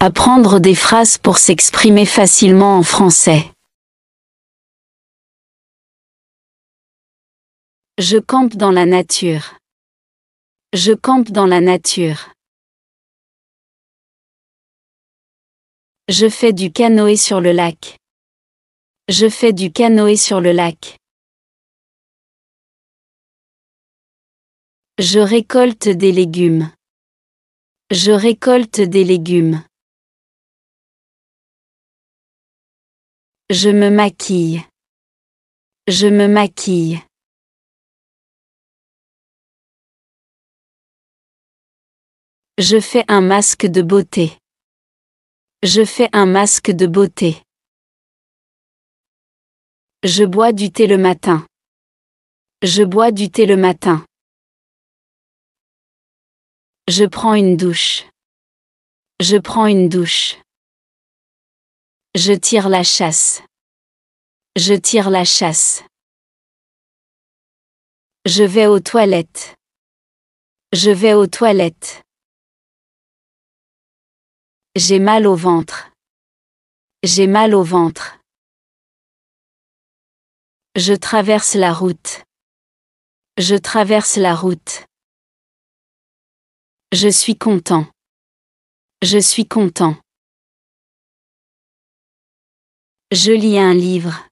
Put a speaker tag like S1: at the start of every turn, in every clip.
S1: Apprendre des phrases pour s'exprimer facilement en français. Je campe dans la nature. Je campe dans la nature. Je fais du canoë sur le lac. Je fais du canoë sur le lac. Je récolte des légumes. Je récolte des légumes. Je me maquille. Je me maquille. Je fais un masque de beauté. Je fais un masque de beauté. Je bois du thé le matin. Je bois du thé le matin. Je prends une douche. Je prends une douche. Je tire la chasse. Je tire la chasse. Je vais aux toilettes. Je vais aux toilettes. J'ai mal au ventre. J'ai mal au ventre. Je traverse la route. Je traverse la route. Je suis content. Je suis content. Je lis un livre.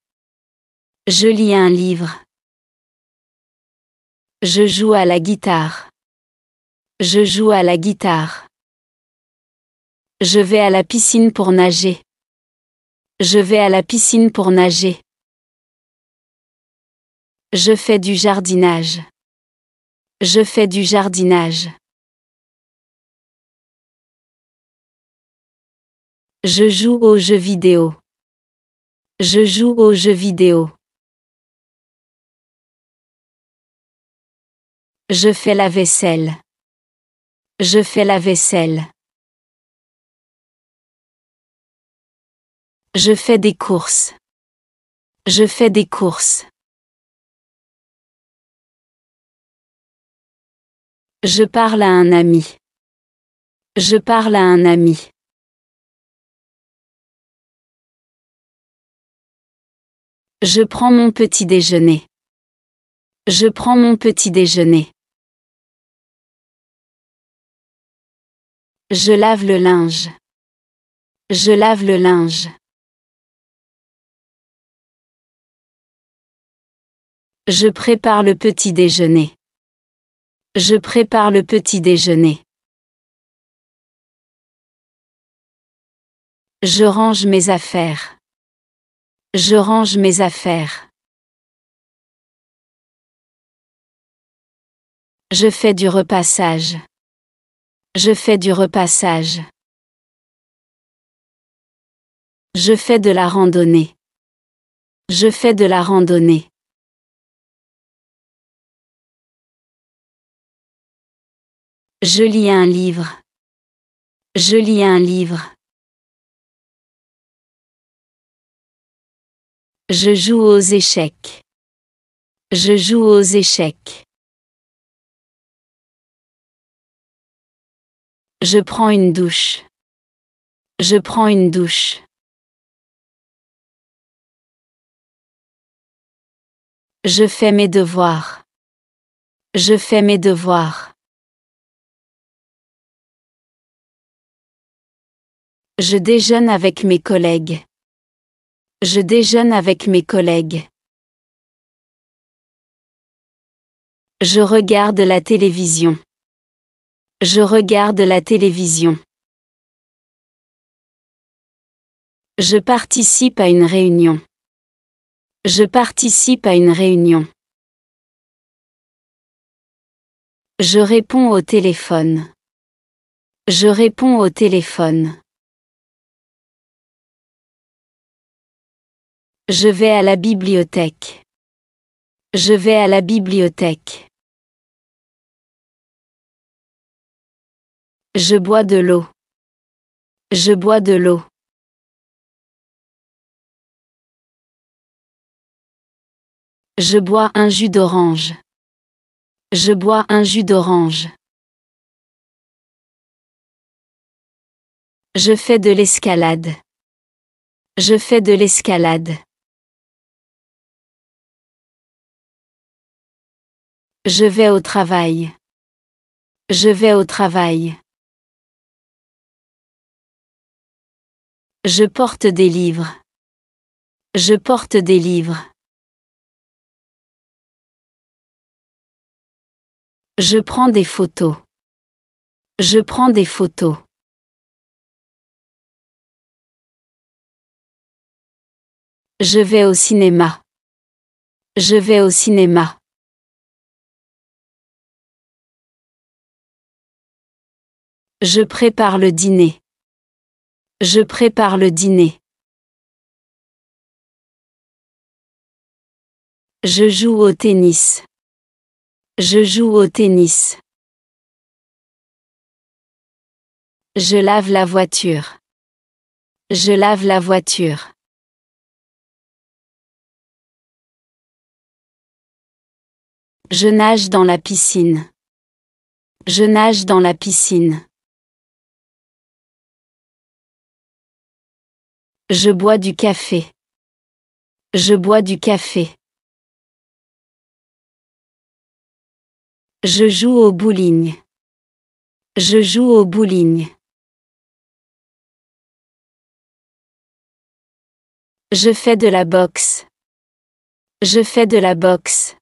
S1: Je lis un livre. Je joue à la guitare. Je joue à la guitare.
S2: Je vais à la piscine pour nager. Je vais à la piscine
S1: pour nager. Je fais du jardinage. Je fais du jardinage. Je joue aux jeux vidéo. Je joue aux jeux vidéo. Je fais la vaisselle. Je fais la vaisselle. Je fais des courses. Je fais des courses. Je parle à un ami. Je parle à un ami. Je prends mon petit déjeuner. Je prends mon petit déjeuner. Je lave le linge. Je lave le linge. Je prépare le petit déjeuner. Je prépare le petit déjeuner. Je range mes affaires. Je range mes affaires. Je fais du repassage. Je fais du repassage. Je fais de la randonnée. Je fais de la randonnée. Je lis un livre. Je lis un livre. Je joue aux échecs. Je joue aux échecs. Je prends une douche. Je prends une douche. Je fais mes devoirs. Je fais mes devoirs. Je déjeune avec mes collègues. Je déjeune avec mes collègues.
S2: Je regarde la télévision. Je regarde la télévision.
S1: Je participe à une réunion. Je participe à une réunion. Je réponds au téléphone. Je réponds au téléphone. Je vais à la bibliothèque. Je vais à la bibliothèque. Je bois de l'eau. Je bois de l'eau. Je bois un jus d'orange. Je bois un jus d'orange. Je fais de l'escalade. Je fais de l'escalade. Je vais au travail. Je vais au travail. Je porte des livres. Je porte des livres. Je prends des photos. Je prends des photos. Je vais au cinéma. Je vais au cinéma. Je prépare le dîner. Je prépare le dîner. Je joue au tennis. Je joue au tennis. Je lave la voiture. Je lave la voiture. Je nage dans la piscine. Je nage dans la piscine. Je bois du café. Je bois du café. Je joue au bowling. Je joue au bowling. Je fais de la boxe. Je fais de la boxe.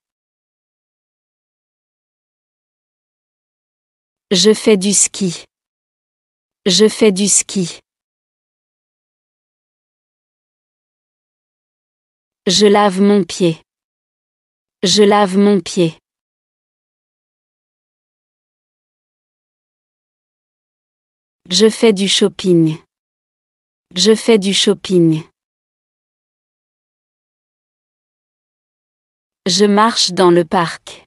S1: Je fais du ski. Je fais du ski. Je lave mon pied. Je lave mon pied. Je fais du shopping. Je fais du shopping. Je marche dans le parc.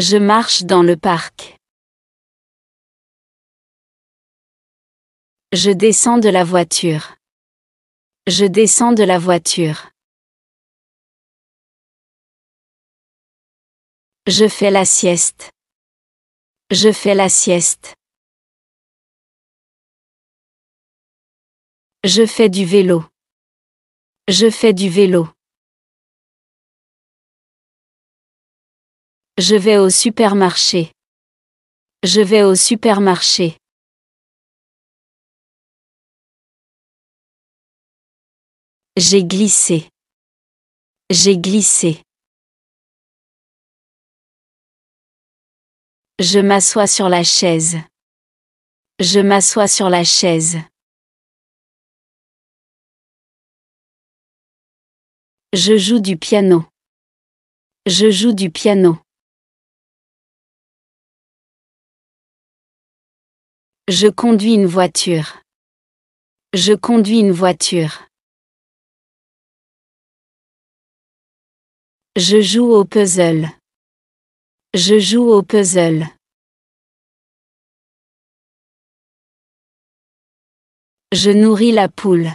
S1: Je marche dans le parc. Je descends de la voiture. Je descends de la voiture. Je fais la sieste. Je fais la sieste. Je fais du vélo. Je fais du vélo. Je vais au supermarché. Je vais au supermarché. J'ai glissé. J'ai glissé. Je m'assois sur la chaise. Je m'assois sur la chaise. Je joue du piano. Je joue du piano. Je conduis une voiture. Je conduis une voiture. Je joue au puzzle. Je joue au puzzle. Je nourris la poule.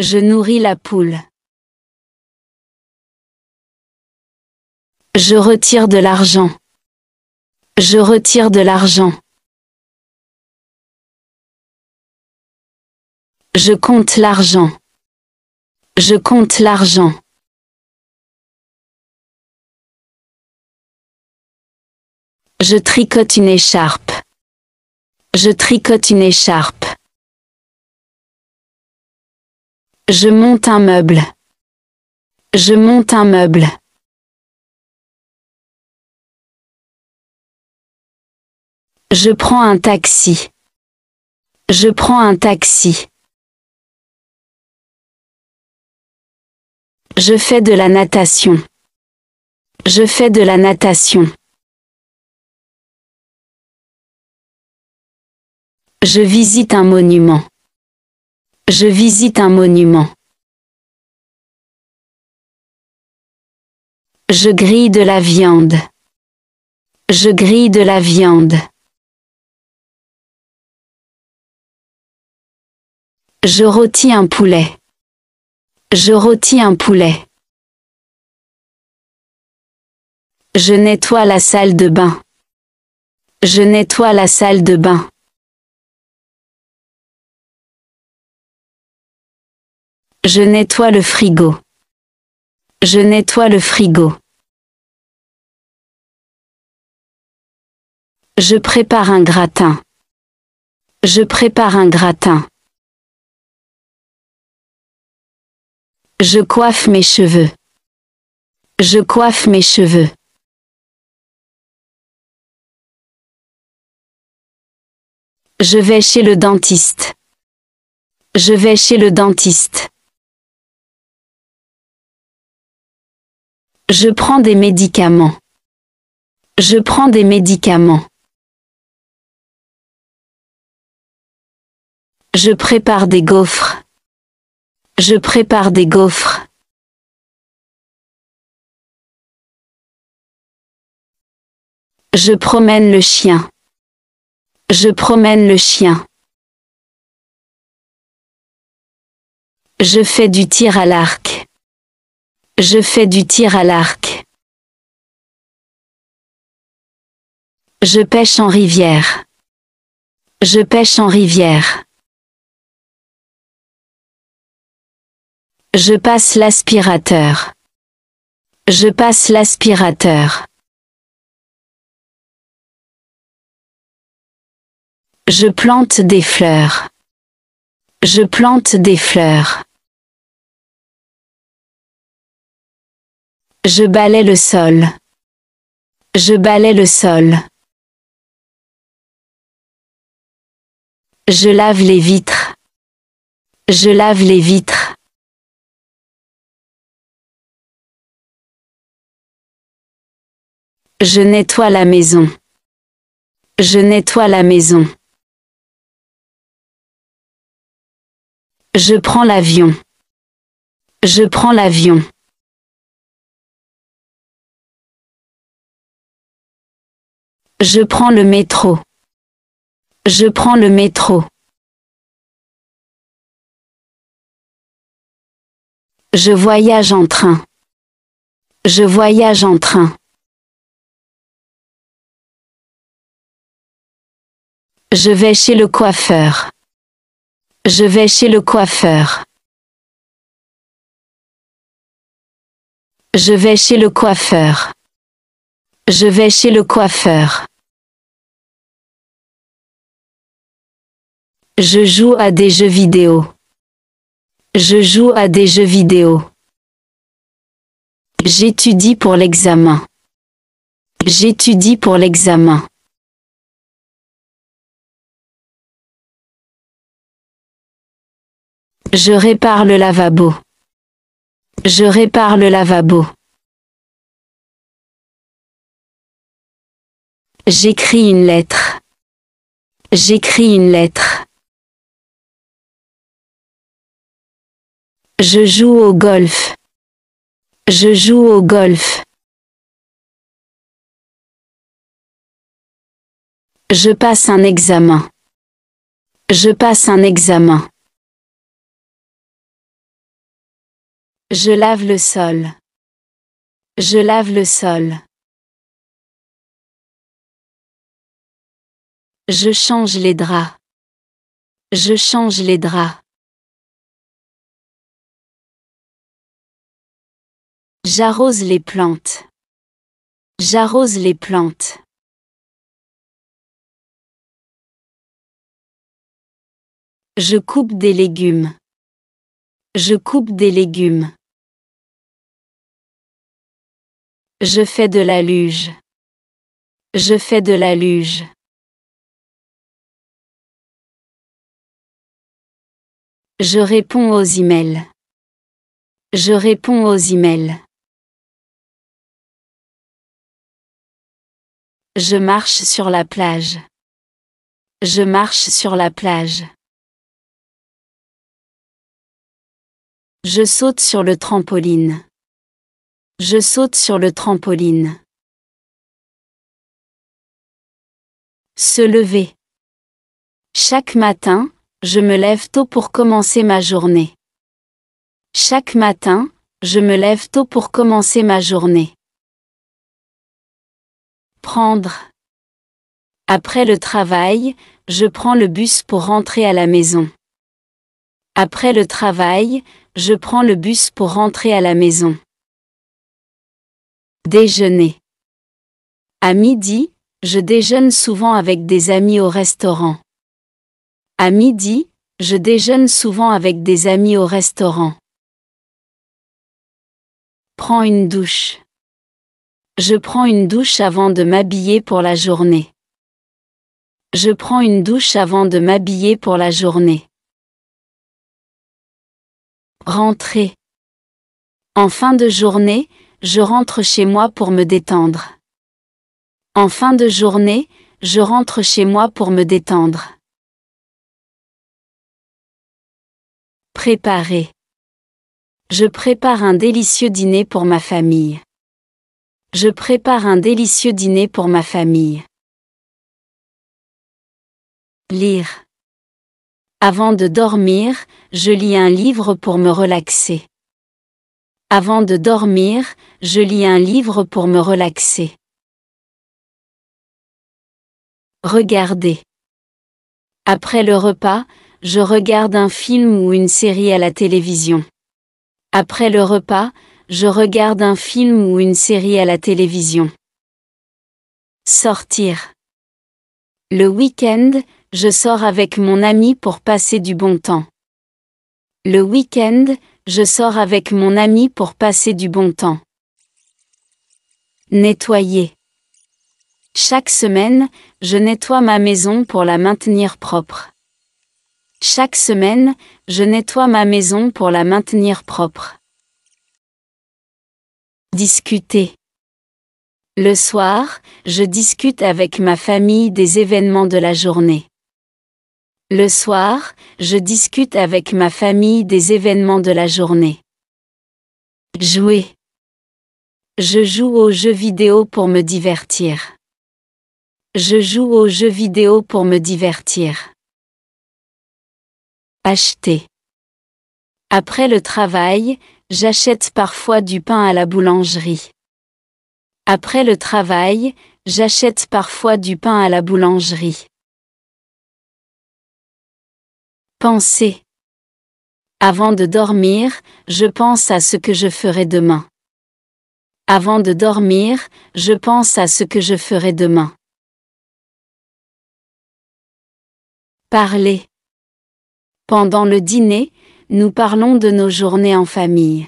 S1: Je nourris la poule. Je retire de l'argent. Je retire de l'argent. Je compte l'argent. Je compte l'argent. Je tricote une écharpe. Je tricote une écharpe. Je monte un meuble. Je monte un meuble. Je prends un taxi. Je prends un taxi. Je fais de la natation. Je fais de la natation. Je visite un monument. Je visite un monument. Je grille de la viande. Je grille de la viande. Je rôtis un poulet. Je rôtis un poulet. Je nettoie la salle de bain. Je nettoie la salle de bain. Je nettoie le frigo. Je nettoie le frigo. Je prépare un gratin. Je prépare un gratin. Je coiffe mes cheveux. Je coiffe mes cheveux. Je vais chez le dentiste. Je vais chez le dentiste. Je prends des médicaments. Je prends des médicaments. Je prépare des gaufres. Je prépare des gaufres. Je promène le chien. Je promène le chien. Je fais du tir à l'arc. Je fais du tir à l'arc. Je pêche en rivière. Je pêche en rivière. Je passe l'aspirateur. Je passe l'aspirateur. Je plante des fleurs. Je plante des fleurs. Je balais le sol. Je balais le sol. Je lave les vitres. Je lave les vitres. Je nettoie la maison. Je nettoie la maison. Je prends l'avion. Je prends l'avion. Je prends le métro. Je prends le métro. Je voyage en train. Je voyage en train. Je vais chez le coiffeur. Je vais chez le coiffeur. Je vais chez le coiffeur. Je vais chez le coiffeur. Je joue à des jeux vidéo. Je joue à des jeux vidéo. J'étudie pour l'examen. J'étudie pour l'examen. Je répare le lavabo. Je répare le lavabo. J'écris une lettre. J'écris une lettre. Je joue au golf. Je joue au golf. Je passe un examen. Je passe un examen. Je lave le sol. Je lave le sol. Je change les draps. Je change les draps. J'arrose les plantes. J'arrose les plantes. Je coupe des légumes. Je coupe des légumes. Je fais de la luge. Je fais de la luge. Je réponds aux emails. Je réponds aux emails. Je marche sur la plage. Je marche sur la plage. Je saute sur le trampoline. Je saute sur le trampoline. Se lever. Chaque matin, je me lève tôt pour commencer ma journée. Chaque
S2: matin, je me lève tôt pour commencer ma journée. Prendre. Après le travail, je prends le bus pour rentrer à la maison. Après le travail, je prends le bus pour rentrer à la maison. Déjeuner. À midi, je déjeune souvent avec des amis au restaurant. À midi, je déjeune souvent avec des amis au restaurant. Prends une douche. Je prends une douche avant de m'habiller pour la journée. Je prends une douche avant de m'habiller pour la journée. Rentrer. En fin de journée, je rentre chez moi pour me détendre.
S1: En fin de journée, je rentre chez moi pour me détendre. Préparer. Je
S2: prépare un délicieux dîner pour ma famille. Je prépare un délicieux dîner pour ma famille. Lire. Avant de dormir, je lis un livre pour me relaxer.
S1: Avant de dormir, je lis un livre pour me relaxer. Regarder. Après
S2: le repas, je regarde un film ou une série à la télévision. Après le repas, je regarde un film ou une série à la télévision. Sortir. Le week-end, je sors avec mon ami pour passer du bon temps. Le week-end, je sors avec mon ami pour passer du bon temps. Nettoyer. Chaque semaine, je nettoie ma maison pour la maintenir propre. Chaque semaine, je nettoie ma maison pour la maintenir propre. Discuter. Le soir, je discute avec ma famille des événements de la journée. Le soir, je discute avec ma famille des événements de la journée. Jouer. Je joue aux jeux vidéo pour me divertir. Je joue aux jeux vidéo pour me divertir. Acheter. Après le travail, J'achète parfois du pain à la boulangerie. Après le travail, j'achète parfois du pain à la boulangerie. Penser. Avant de dormir, je pense à ce que je ferai demain. Avant de dormir, je pense à ce
S1: que je ferai demain. Parler. Pendant le dîner, nous parlons de nos journées en famille.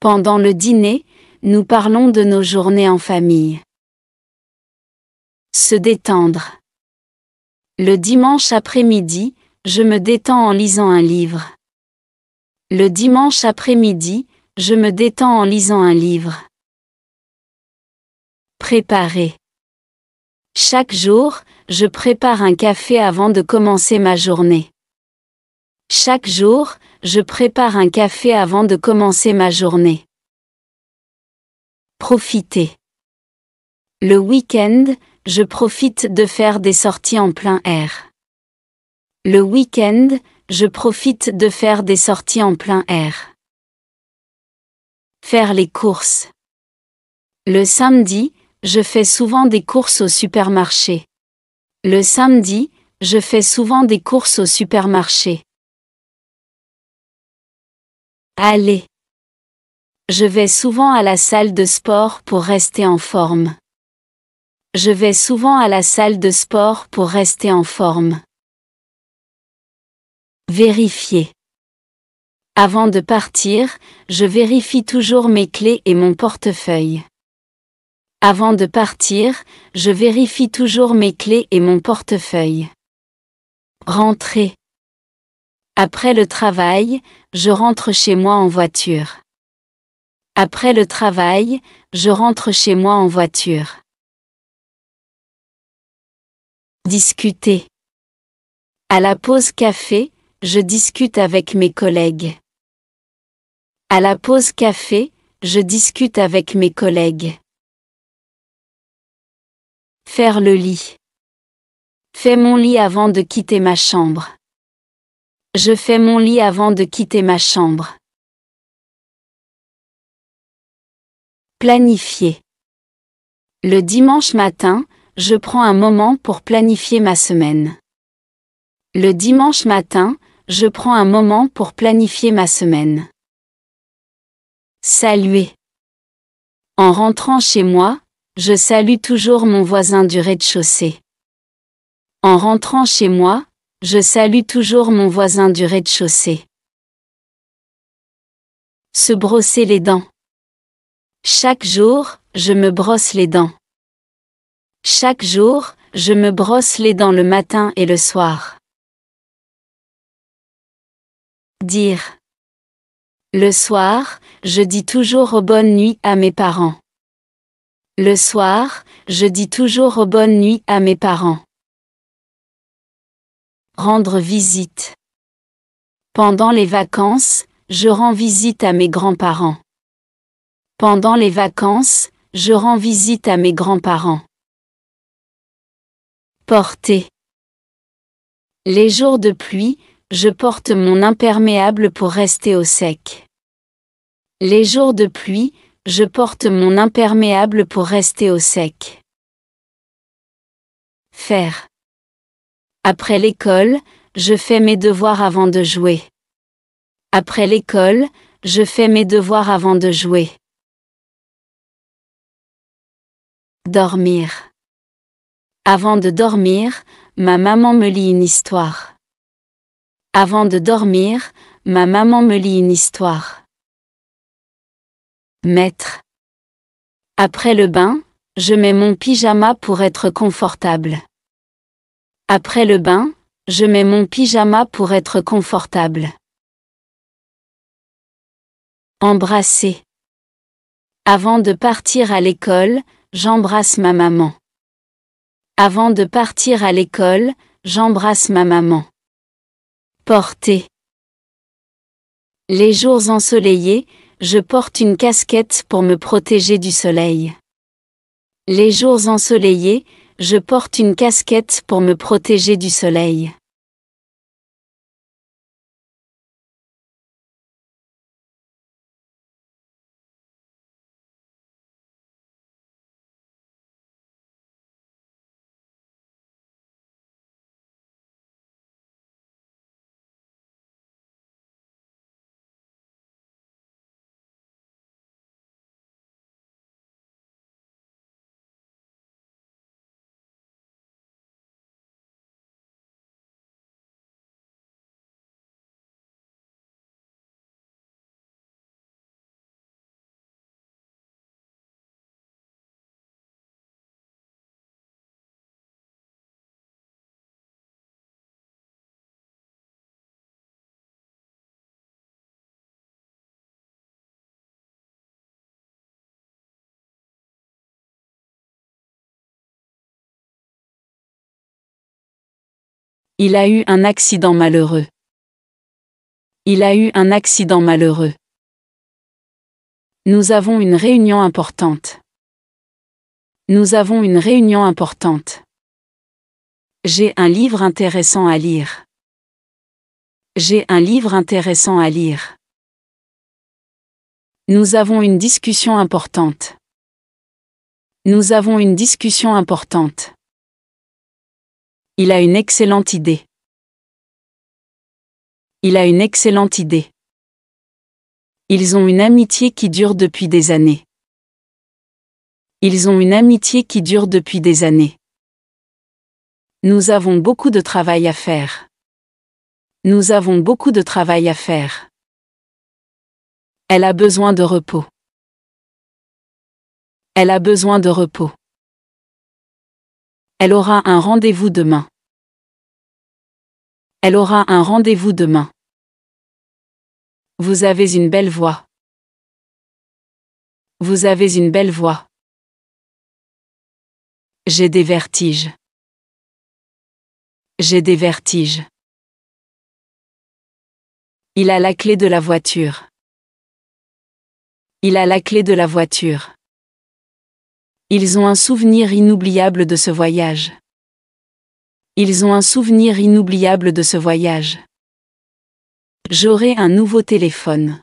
S2: Pendant le dîner, nous parlons de nos journées en famille. Se détendre. Le dimanche après-midi, je me détends en lisant un livre. Le dimanche après-midi, je me détends en lisant un livre. Préparer. Chaque jour, je prépare un café avant de commencer ma journée. Chaque jour, je prépare un café avant de commencer ma journée. Profiter. Le week-end, je profite de faire des sorties en plein air. Le week-end, je profite de faire des sorties en plein air. Faire les courses. Le samedi, je fais souvent des courses au supermarché. Le samedi, je fais souvent des courses au supermarché. Allez. Je vais souvent à la salle de sport pour rester en forme. Je vais souvent à la salle de sport pour rester en forme. Vérifier. Avant de partir, je vérifie toujours mes clés et mon portefeuille. Avant de partir, je vérifie toujours mes clés et mon portefeuille. Rentrer. Après le travail, je rentre chez moi en voiture.
S1: Après le travail, je rentre chez moi en voiture. Discuter. À la pause café, je discute avec mes collègues.
S2: À la pause café, je discute avec mes collègues. Faire le lit. Fais mon lit avant de quitter ma
S1: chambre. Je fais mon lit avant de quitter ma chambre. Planifier. Le dimanche matin, je prends un moment pour planifier ma semaine.
S2: Le dimanche matin, je prends un moment pour planifier ma semaine. Saluer. En rentrant chez moi, je salue toujours mon voisin du rez-de-chaussée. En rentrant chez moi, je salue toujours mon voisin du rez-de-chaussée. Se brosser les dents. Chaque jour, je me brosse les dents.
S1: Chaque jour, je me brosse les dents le matin et le soir. Dire. Le soir, je dis toujours bonne nuit à mes parents. Le soir,
S2: je dis toujours bonne nuit à mes parents. Rendre visite. Pendant les vacances, je rends visite à mes
S1: grands-parents. Pendant les vacances, je rends visite à mes grands-parents. Porter. Les
S2: jours de pluie, je porte mon imperméable pour rester au sec. Les jours de pluie, je porte mon imperméable pour rester au sec. Faire. Après l'école, je fais mes devoirs avant de jouer. Après l'école, je fais mes devoirs avant de jouer. Dormir. Avant de dormir, ma maman me lit une histoire. Avant de dormir, ma maman me lit une histoire. Maître. Après le bain, je mets mon pyjama pour être confortable. Après le bain, je mets mon pyjama pour être confortable. Embrasser. Avant de partir à l'école, j'embrasse ma maman. Avant de partir à l'école, j'embrasse ma maman. Porter. Les jours ensoleillés, je porte une casquette pour me protéger du soleil. Les
S1: jours ensoleillés, je porte une casquette pour me protéger du soleil. Il a eu un accident malheureux. Il a eu un accident malheureux.
S2: Nous avons une réunion importante. Nous avons une réunion importante. J'ai un livre intéressant à lire.
S1: J'ai un livre intéressant à lire. Nous avons une discussion importante. Nous avons une discussion importante. Il a une excellente idée. Il a une excellente idée. Ils ont une amitié qui dure depuis des années. Ils ont une amitié qui
S2: dure depuis des années. Nous avons beaucoup de travail à faire.
S1: Nous avons beaucoup de travail à faire. Elle a besoin de repos. Elle a besoin de repos. Elle aura un rendez-vous demain. Elle aura un rendez-vous demain. Vous avez une belle voix. Vous avez une belle voix. J'ai des vertiges. J'ai des vertiges. Il a la clé de la voiture. Il a la clé de la voiture. Ils ont un souvenir
S2: inoubliable de ce voyage. Ils ont un souvenir inoubliable de
S1: ce voyage. J'aurai un nouveau téléphone.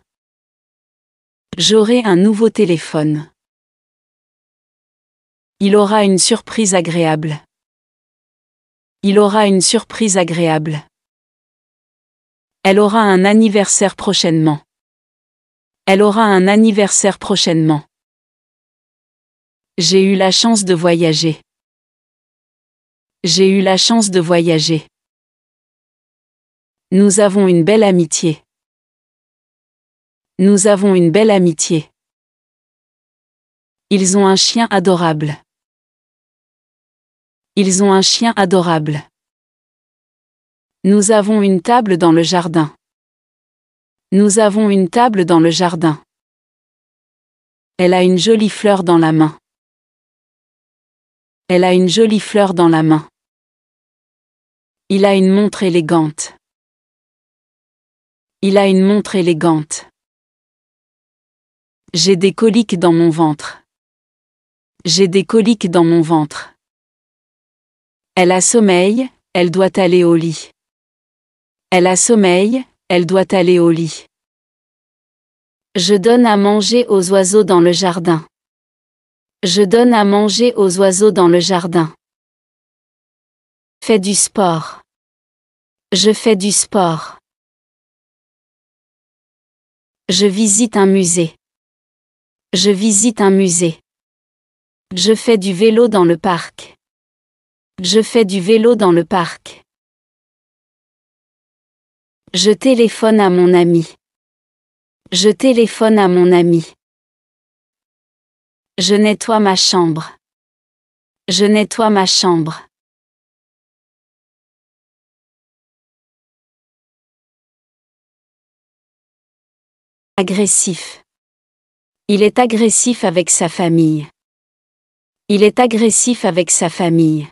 S1: J'aurai un nouveau téléphone. Il aura
S2: une surprise agréable. Il aura une surprise agréable. Elle aura un anniversaire prochainement. Elle aura un anniversaire prochainement. J'ai eu la chance de
S1: voyager. J'ai eu la chance de voyager. Nous avons une belle amitié. Nous avons une belle amitié. Ils ont un chien adorable. Ils ont un chien adorable. Nous
S2: avons une table dans le jardin. Nous avons une table dans le jardin.
S1: Elle a une jolie fleur dans la main. Elle a une jolie fleur dans la main. Il a une montre élégante. Il a une montre élégante. J'ai des coliques dans mon ventre. J'ai des coliques dans mon
S2: ventre. Elle a sommeil, elle doit aller au lit. Elle a sommeil, elle doit aller au lit. Je donne à manger aux oiseaux dans le jardin. Je donne à manger aux oiseaux
S1: dans le jardin. Fais du sport. Je fais du sport. Je visite un musée. Je visite un musée. Je fais du vélo dans le parc. Je fais du vélo dans le parc. Je téléphone à mon ami. Je téléphone à mon ami. Je nettoie ma chambre. Je nettoie ma chambre. Agressif. Il est agressif avec sa famille. Il est agressif
S2: avec sa famille.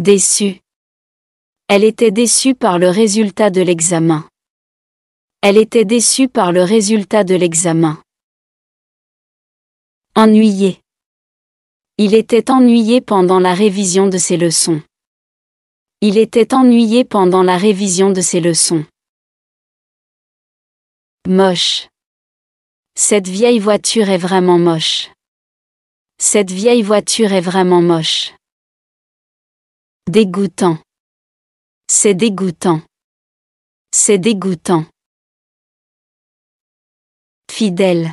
S2: Déçu. Elle était déçue par le résultat de l'examen. Elle était déçue par le résultat de l'examen. Ennuyé. Il était ennuyé pendant la révision de ses leçons. Il était ennuyé pendant la révision de ses leçons. Moche. Cette vieille voiture est vraiment moche. Cette vieille voiture
S1: est vraiment moche. Dégoûtant. C'est dégoûtant. C'est dégoûtant. Fidèle.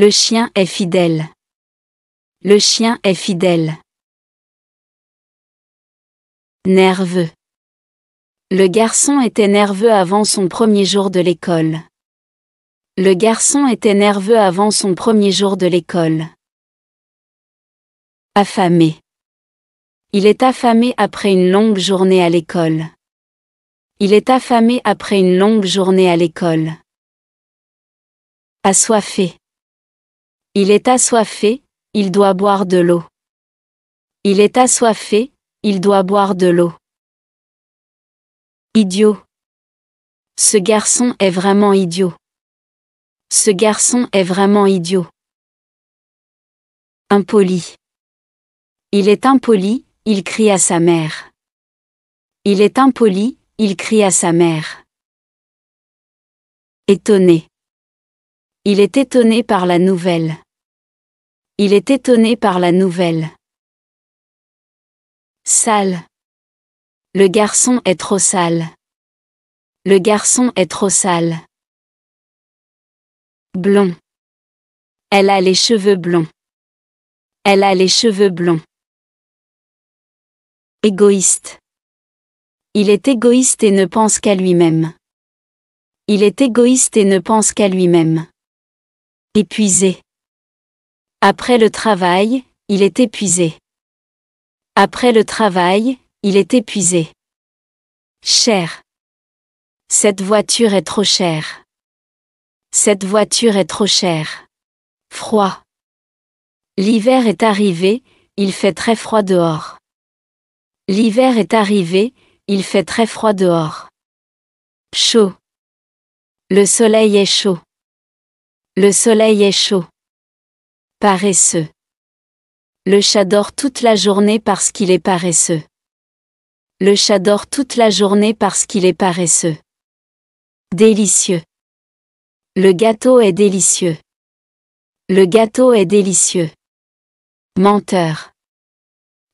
S1: Le chien est fidèle. Le chien est fidèle. Nerveux. Le garçon était nerveux avant son premier jour de l'école.
S2: Le garçon était nerveux avant son premier jour de l'école. Affamé. Il est affamé après une longue journée à l'école. Il est affamé après une longue journée à l'école. Assoiffé. Il est assoiffé, il doit boire de l'eau. Il est assoiffé, il doit boire de l'eau.
S1: Idiot. Ce garçon est vraiment idiot. Ce garçon est vraiment idiot. Impoli.
S2: Il est impoli, il crie à sa mère. Il est impoli, il crie à sa mère. Étonné.
S1: Il est étonné par la nouvelle. Il est étonné par la nouvelle. Sale. Le garçon est trop sale. Le garçon est trop sale. Blond. Elle a les cheveux blonds. Elle a les cheveux blonds. Égoïste. Il
S2: est égoïste et ne pense qu'à lui-même. Il est égoïste et ne pense qu'à lui-même. Épuisé. Après le travail, il est épuisé. Après le travail, il est épuisé. Cher. Cette voiture est trop chère. Cette voiture est trop chère. Froid. L'hiver est arrivé, il fait très froid dehors. L'hiver est arrivé, il fait
S1: très froid dehors. Chaud. Le soleil est chaud. Le soleil est chaud. Paresseux.
S2: Le chat dort toute la journée parce qu'il est paresseux. Le chat dort toute la journée parce qu'il est paresseux. Délicieux. Le gâteau est délicieux. Le gâteau est délicieux. Menteur.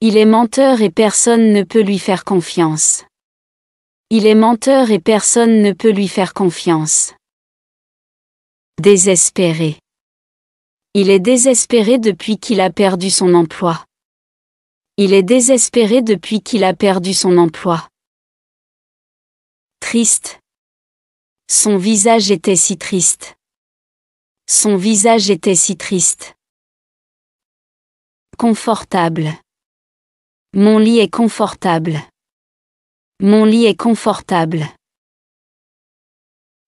S2: Il est menteur et personne ne peut lui faire confiance. Il est menteur et personne ne peut lui faire confiance. Désespéré. Il est désespéré depuis qu'il a perdu son emploi. Il est désespéré depuis qu'il a perdu son emploi.
S1: Triste. Son visage était si triste. Son visage était si triste. Confortable. Mon lit est confortable. Mon lit est confortable.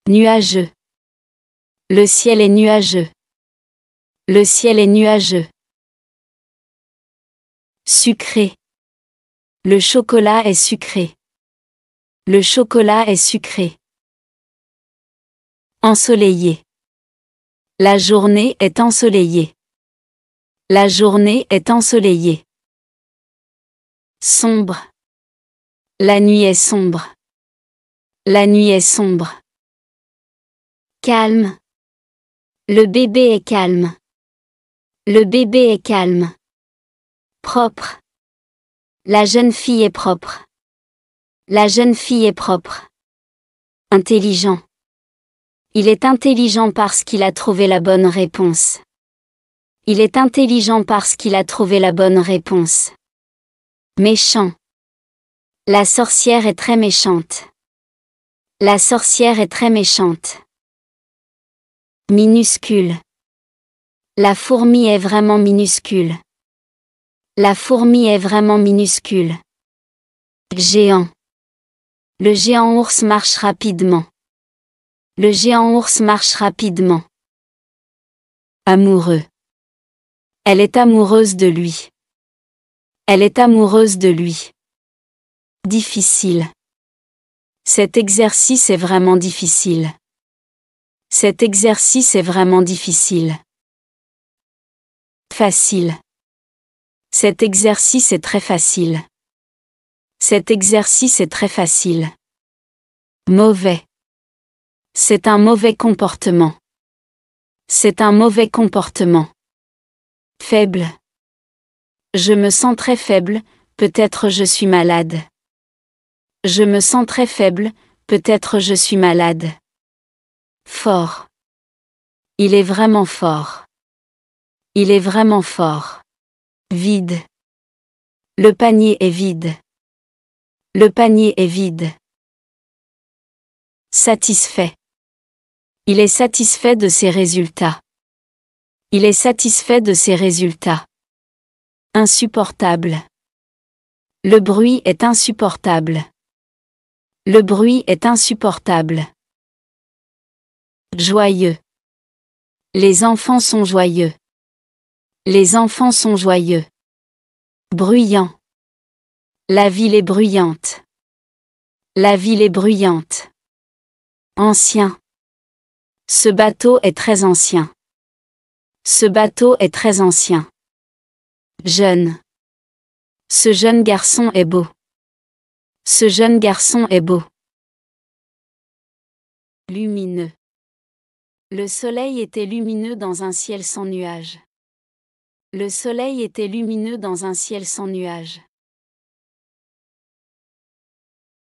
S1: Nuageux. Le ciel est nuageux. Le ciel est nuageux. Sucré. Le chocolat est sucré. Le chocolat est sucré. Ensoleillé.
S2: La journée est ensoleillée. La journée est
S1: ensoleillée. Sombre. La nuit est sombre. La nuit est sombre. Calme. Le bébé est calme. Le bébé est calme. Propre. La jeune fille est propre. La jeune fille est propre. Intelligent. Il est intelligent
S2: parce qu'il a trouvé la bonne réponse. Il est intelligent parce qu'il a trouvé la bonne réponse. Méchant. La sorcière est très méchante. La sorcière est très méchante. Minuscule. La fourmi est vraiment minuscule. La fourmi est vraiment minuscule. Géant. Le géant ours marche rapidement. Le géant ours marche rapidement.
S1: Amoureux. Elle est amoureuse de lui. Elle est amoureuse de lui. Difficile.
S2: Cet exercice est vraiment difficile. Cet exercice est vraiment difficile. Facile. Cet exercice est très facile. Cet exercice est très facile. Mauvais. C'est un mauvais comportement. C'est un mauvais comportement. Faible. Je me sens très faible, peut-être je suis malade. Je me sens très faible, peut-être je suis malade. Fort. Il est vraiment fort. Il est vraiment fort.
S1: Vide. Le panier est vide. Le panier est vide. Satisfait. Il est satisfait
S2: de ses résultats. Il est satisfait de ses résultats. Insupportable. Le bruit est insupportable. Le bruit est insupportable. Joyeux. Les enfants sont joyeux. Les enfants sont joyeux. Bruyants. La ville est bruyante. La ville est bruyante. Ancien. Ce bateau est très ancien. Ce bateau est très ancien.
S1: Jeune. Ce jeune garçon est beau. Ce jeune garçon est beau. Lumineux. Le
S2: soleil était lumineux dans un ciel sans nuages. Le soleil était lumineux dans un ciel sans nuages.